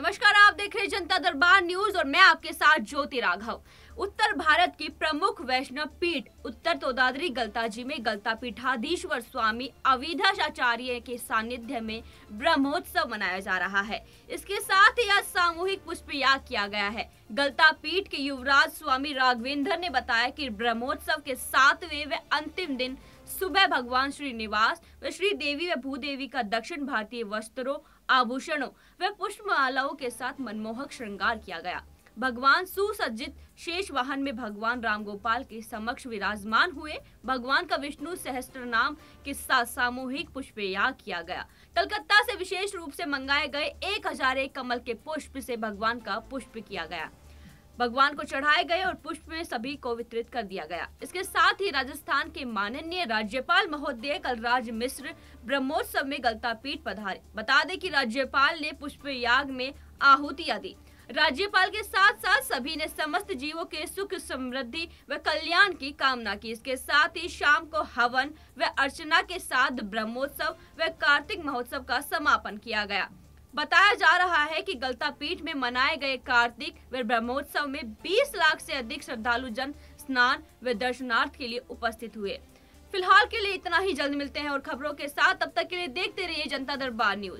नमस्कार आप देख रहे हैं जनता दरबार न्यूज और मैं आपके साथ ज्योति राघव उत्तर भारत की प्रमुख वैष्णव पीठ उत्तर तोदादरी गलताजी में गलता पीठाधीश्वर स्वामी अविधाचार्य के सानिध्य में ब्रह्मोत्सव मनाया जा रहा है इसके साथ ही आज सामूहिक पुष्प याग किया गया है गलता पीठ के युवराज स्वामी राघवेंद्र ने बताया कि ब्रह्मोत्सव के सातवें व अंतिम दिन सुबह भगवान श्री निवास व श्री देवी व भूदेवी का दक्षिण भारतीय वस्त्रों आभूषणों व पुष्पमालाओं के साथ मनमोहक श्रृंगार किया गया भगवान सुसज्जित शेष वाहन में भगवान राम गोपाल के समक्ष विराजमान हुए भगवान का विष्णु सहस्त्र नाम के साथ सामूहिक पुष्प याग किया गया कलकत्ता से विशेष रूप से मंगाए गए एक हजार एक कमल के पुष्प से भगवान का पुष्प किया गया भगवान को चढ़ाए गए और पुष्प में सभी को वितरित कर दिया गया इसके साथ ही राजस्थान के माननीय राज्यपाल महोदय कलराज मिश्र ब्रह्मोत्सव में गलता पीठ पधारे बता दें कि राज्यपाल ने पुष्प याग में आहुतियां दी राज्यपाल के साथ साथ सभी ने समस्त जीवों के सुख समृद्धि व कल्याण की कामना की इसके साथ ही शाम को हवन व अर्चना के साथ ब्रह्मोत्सव व कार्तिक महोत्सव का समापन किया गया बताया जा रहा है कि पीठ में मनाए गए कार्तिक व ब्रह्मोत्सव में 20 लाख से अधिक श्रद्धालु जन स्नान व दर्शनार्थ के लिए उपस्थित हुए फिलहाल के लिए इतना ही जल्द मिलते हैं और खबरों के साथ तब तक के लिए देखते रहिए जनता दरबार न्यूज